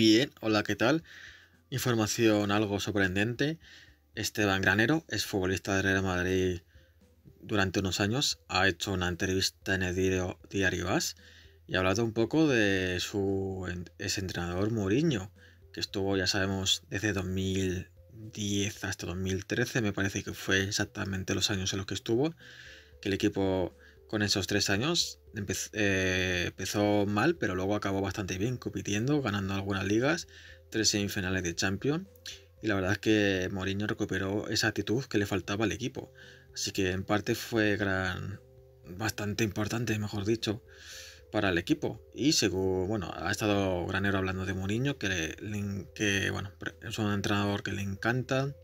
Bien, hola, ¿qué tal? Información algo sorprendente. Esteban Granero es futbolista de Real Madrid durante unos años. Ha hecho una entrevista en el diario, diario y ha hablado un poco de su ex entrenador Mourinho, que estuvo, ya sabemos, desde 2010 hasta 2013, me parece que fue exactamente los años en los que estuvo, que el equipo con esos tres años. Eh, empezó, mal, pero luego acabó bastante bien, compitiendo, ganando algunas ligas, tres semifinales de Champions. Y la verdad es que moriño recuperó esa actitud que le faltaba al equipo. Así que en parte fue gran, bastante importante, mejor dicho, para el equipo. Y según, bueno, ha estado Granero hablando de moriño que, que bueno, es un entrenador que le encanta,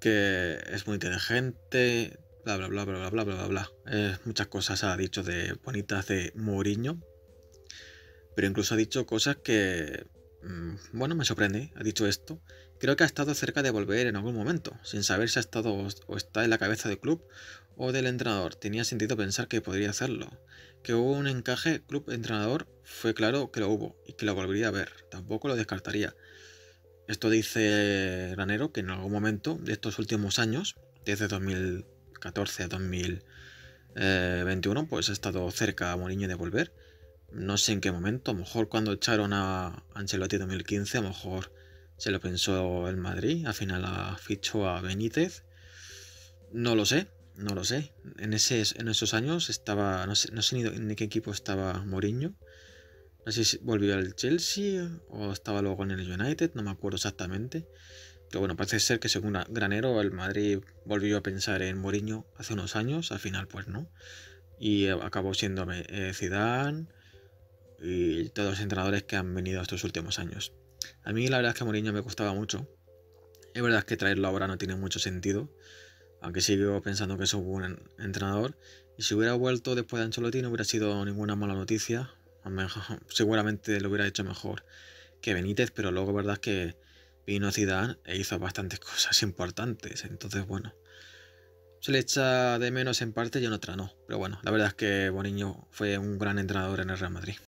que es muy inteligente, bla bla bla bla bla bla bla eh, muchas cosas ha dicho de bonitas de Mourinho, pero incluso ha dicho cosas que, mm, bueno, me sorprende. Ha dicho esto. Creo que ha estado cerca de volver en algún momento, sin saber si ha estado o está en la cabeza del club o del entrenador. Tenía sentido pensar que podría hacerlo. Que hubo un encaje club-entrenador fue claro que lo hubo y que lo volvería a ver. Tampoco lo descartaría. Esto dice Granero que en algún momento de estos últimos años, desde 2000 14 a 2021, pues ha estado cerca a Mourinho de volver. No sé en qué momento, a lo mejor cuando echaron a Ancelotti 2015, a lo mejor se lo pensó el Madrid, al final fichó a Benítez. No lo sé, no lo sé. En, ese, en esos años estaba, no sé, ni en qué equipo estaba moriño No sé si volvió al Chelsea o estaba luego en el United, no me acuerdo exactamente bueno, parece ser que según Granero el Madrid volvió a pensar en Mourinho hace unos años, al final pues no. Y eh, acabó siendo eh, Zidane y todos los entrenadores que han venido estos últimos años. A mí la verdad es que Mourinho me gustaba mucho. Es verdad que traerlo ahora no tiene mucho sentido, aunque sigo pensando que es un buen entrenador. Y si hubiera vuelto después de Ancelotti no hubiera sido ninguna mala noticia. Seguramente lo hubiera hecho mejor que Benítez, pero luego verdad es que vino Zidane e hizo bastantes cosas importantes. Entonces, bueno, se le echa de menos en parte y en otra no. Pero bueno, la verdad es que Boniño fue un gran entrenador en el Real Madrid.